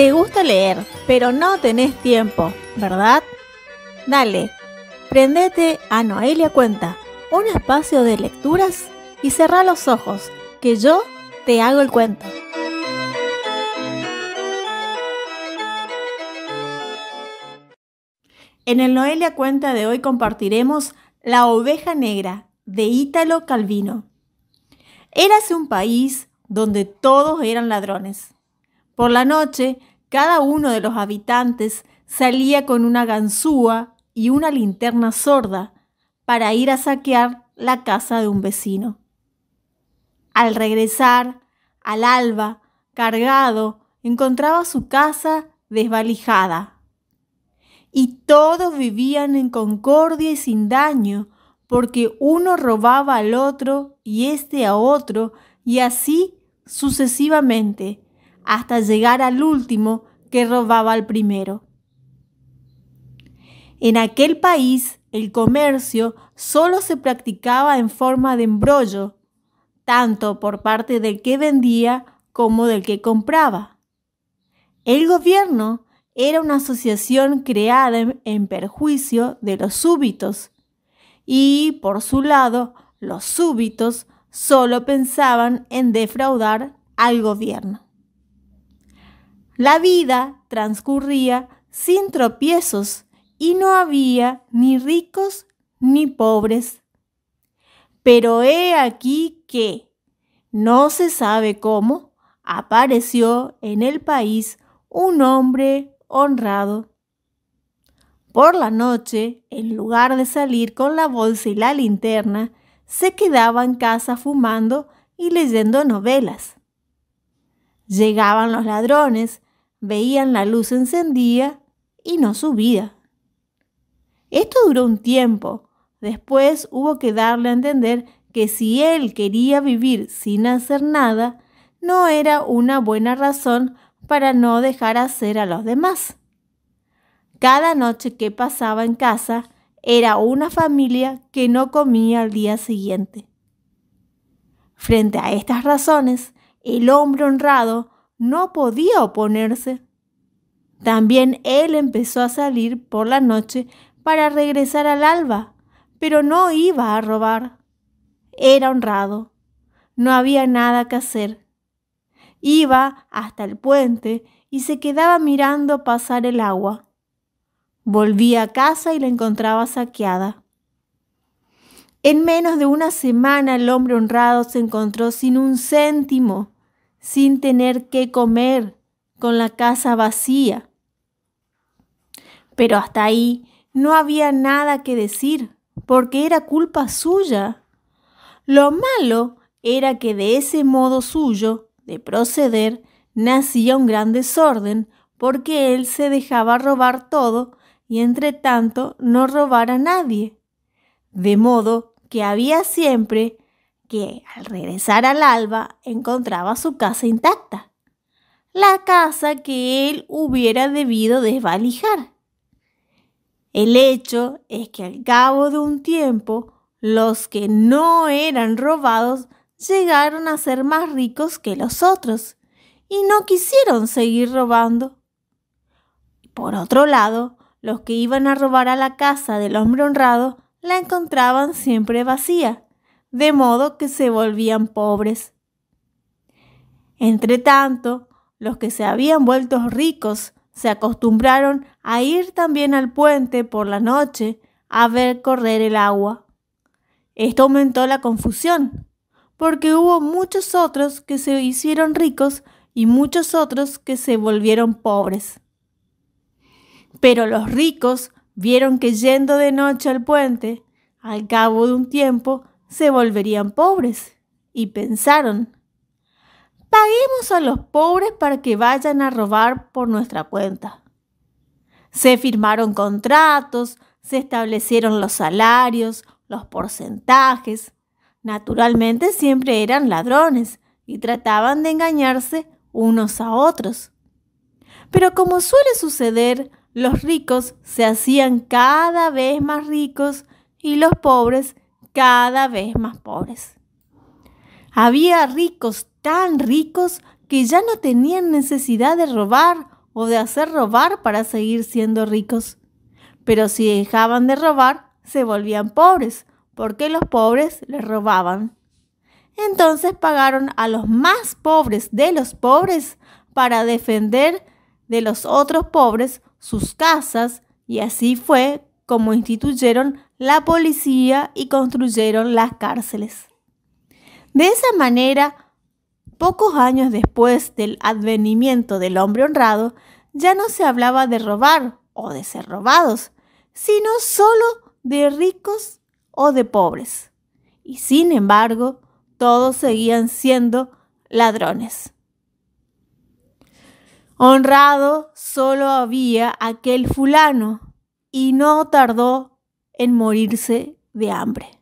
Te gusta leer, pero no tenés tiempo, ¿verdad? Dale, prendete a Noelia Cuenta, un espacio de lecturas y cerrá los ojos, que yo te hago el cuento. En el Noelia Cuenta de hoy compartiremos La oveja negra de Ítalo Calvino. Érase un país donde todos eran ladrones. Por la noche, cada uno de los habitantes salía con una ganzúa y una linterna sorda para ir a saquear la casa de un vecino. Al regresar, al alba, cargado, encontraba su casa desvalijada. Y todos vivían en concordia y sin daño, porque uno robaba al otro y este a otro, y así sucesivamente, hasta llegar al último que robaba al primero. En aquel país el comercio solo se practicaba en forma de embrollo, tanto por parte del que vendía como del que compraba. El gobierno era una asociación creada en, perjuicio de los súbitos y, por su lado, los súbitos solo pensaban en defraudar al gobierno. La vida transcurría sin tropiezos y no había ni ricos ni pobres. Pero he aquí que, no se sabe cómo, apareció en el país un hombre honrado. Por la noche, en lugar de salir con la bolsa y la linterna, se quedaba en casa fumando y leyendo novelas. Llegaban los ladrones, veían la luz encendida y no subía. Esto duró un tiempo. Después hubo que darle a entender que si él quería vivir sin hacer nada, no era una buena razón para no dejar hacer a los demás. Cada noche que pasaba en casa era una familia que no comía al día siguiente. Frente a estas razones, el hombre honrado no podía oponerse. También él empezó a salir por la noche para regresar al alba, pero no iba a robar. Era honrado. No había nada que hacer. Iba hasta el puente y se quedaba mirando pasar el agua. Volvía a casa y la encontraba saqueada. En menos de una semana el hombre honrado se encontró sin un céntimo sin tener que comer, con la casa vacía. Pero hasta ahí no había nada que decir, porque era culpa suya. Lo malo era que de ese modo suyo de proceder nacía un gran desorden, porque él se dejaba robar todo y entre tanto no robar a nadie. De modo que había siempre que al regresar al alba encontraba su casa intacta, la casa que él hubiera debido desvalijar. El hecho es que al cabo de un tiempo los que no eran robados llegaron a ser más ricos que los otros y no quisieron seguir robando. Por otro lado, los que iban a robar a la casa del hombre honrado la encontraban siempre vacía de modo que se volvían pobres. Entretanto, los que se habían vuelto ricos se acostumbraron a ir también al puente por la noche a ver correr el agua. Esto aumentó la confusión, porque hubo muchos otros que se hicieron ricos y muchos otros que se volvieron pobres. Pero los ricos vieron que yendo de noche al puente, al cabo de un tiempo, se volverían pobres y pensaron, paguemos a los pobres para que vayan a robar por nuestra cuenta. Se firmaron contratos, se establecieron los salarios, los porcentajes. Naturalmente siempre eran ladrones y trataban de engañarse unos a otros. Pero como suele suceder, los ricos se hacían cada vez más ricos y los pobres cada vez más pobres. Había ricos tan ricos que ya no tenían necesidad de robar o de hacer robar para seguir siendo ricos. Pero si dejaban de robar, se volvían pobres, porque los pobres les robaban. Entonces pagaron a los más pobres de los pobres para defender de los otros pobres sus casas, y así fue como instituyeron la policía y construyeron las cárceles. De esa manera, pocos años después del advenimiento del hombre honrado, ya no se hablaba de robar o de ser robados, sino solo de ricos o de pobres. Y sin embargo, todos seguían siendo ladrones. Honrado solo había aquel fulano y no tardó en morirse de hambre.